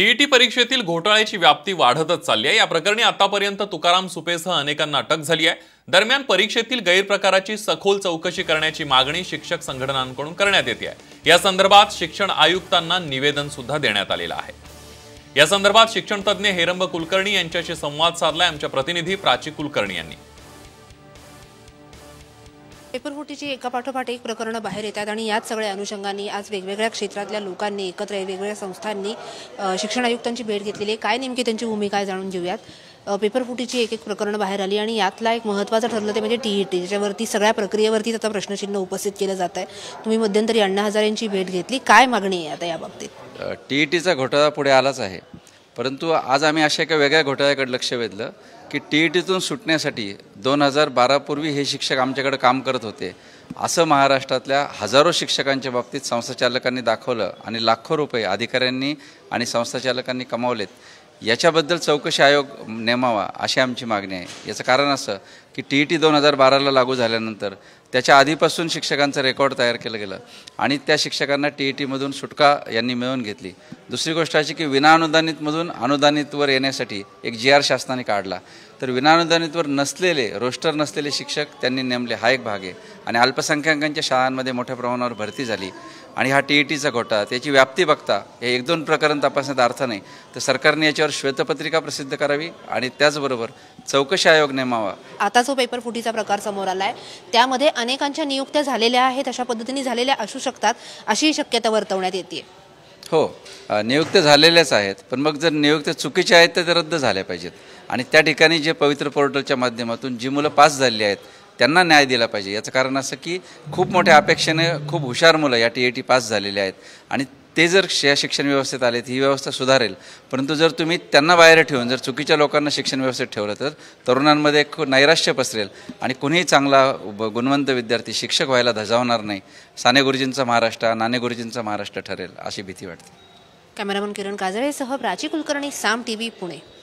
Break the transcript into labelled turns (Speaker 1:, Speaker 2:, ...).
Speaker 1: TET परीक्षेतील घोटाळ्याची व्याप्ती वाढतच चालली आहे या प्रकरणी आतापर्यंत तुकाराम सुपेसह अनेकांना अटक झाली आहे दरम्यान परीक्षेतील गैरप्रकाराची सखोल चौकशी करण्याची मागणी शिक्षक संघटनांकडून करण्यात येते आहे या संदर्भात शिक्षण आयुक्तांना निवेदन सुद्धा देण्यात आलेलं आहे या संदर्भात शिक्षणतज्ञ हेरंब कुलकर्णी यांच्याशी संवाद साधलाय आमच्या प्रतिनिधी प्राची कुलकर्णी यांनी
Speaker 2: पेपरफुटीची एका पाठोपाठ एक प्रकरणं बाहेर येतात आणि याच सगळ्या अनुषंगाने आज वेगवेगळ्या क्षेत्रातल्या लोकांनी एकत्र वेगवेगळ्या संस्थांनी शिक्षण आयुक्तांची भेट घेतलेली आहे काय नेमकी त्यांची भूमिका आहे जाणून घेऊयात पेपरफुटीची एक एक प्रकरण बाहेर आली आणि यातला एक महत्वाचं ठरलं ते म्हणजे टी टी ज्याच्यावरती सगळ्या प्रक्रियेवरती आता प्रश्नचिन्ह उपस्थित केलं जात आहे तुम्ही मध्यंतरी अण्णा हजारेंची भेट घेतली काय मागणी आहे आता याबाबतीत
Speaker 3: टी टीचा घोटाळा पुढे आलाच आहे परंतु आज आम्ही अशा एका वेगळ्या घोटाळ्याकडे लक्ष वेधलं की टी ई टीतून सुटण्यासाठी दोन हजार बारापूर्वी हे शिक्षक आमच्याकडे काम करत होते असं महाराष्ट्रातल्या हजारो शिक्षकांच्या बाबतीत संस्थाचालकांनी दाखवलं आणि लाखो रुपये अधिकाऱ्यांनी आणि संस्थाचालकांनी कमावलेत याच्याबद्दल चौकशी आयोग नेमावा अशी आमची मागणी आहे याचं कारण असं की टी ई टी दोन हजार बाराला लागू झाल्यानंतर त्याच्या आधीपासून शिक्षकांचं रेकॉर्ड तयार केलं गेलं आणि त्या शिक्षकांना टी ई टीमधून सुटका यांनी मिळवून घेतली दुसरी गोष्ट अशी की विनाअनुदानितमधून अनुदानितवर येण्यासाठी एक जी आर शासनाने काढला तर विनाअनुदानितवर नसलेले रोस्टर नसलेले शिक्षक त्यांनी नेमले हा एक भाग आहे आणि अल्पसंख्याकांच्या शाळांमध्ये मोठ्या प्रमाणावर भरती झाली आणि हा टी ई टीचा घोटा त्याची व्याप्ती बघता हे एक दोन प्रकरण तपासण्यात अर्थ नाही तर सरकारने याच्यावर श्वेतपत्रिका प्रसिद्ध करावी आणि त्याचबरोबर चौकशी आयोग नेमावा
Speaker 2: आता जो पेपर फुटीचा प्रकार समोर आला आहे त्यामध्ये अनेकांच्या नियुक्त्या झालेल्या आहेत अशा पद्धतीने झालेल्या असू शकतात अशी शक्यता वर्तवण्यात येते
Speaker 3: हो नियुक्त झालेल्याच आहेत पण मग जर नियुक्त्या चुकीच्या आहेत तर रद्द झाल्या पाहिजेत आणि त्या ठिकाणी जे पवित्र पोर्टलच्या माध्यमातून जी मुलं पास झाली आहेत त्यांना न्याय दिला पाहिजे याचं कारण असं की खूप मोठ्या अपेक्षेने खूप हुशार मुलं या टी ए टी पास झालेले आहेत आणि ते जर या शिक्षण व्यवस्थेत आलेत ही व्यवस्था सुधारेल परंतु जर तुम्ही त्यांना बाहेर ठेवून जर चुकीच्या लोकांना शिक्षण व्यवस्थेत ठेवलं तर तरुणांमध्ये एक नैराश्य पसरेल आणि कुणीही चांगला गुणवंत विद्यार्थी शिक्षक व्हायला धजावणार नाही साने गुरुजींचा महाराष्ट्र नाने गुरुजींचा महाराष्ट्र ठरेल अशी भीती वाटते
Speaker 2: कॅमेरामन किरण काजळेसह प्राची कुलकर्णी साम टी व्ही पुणे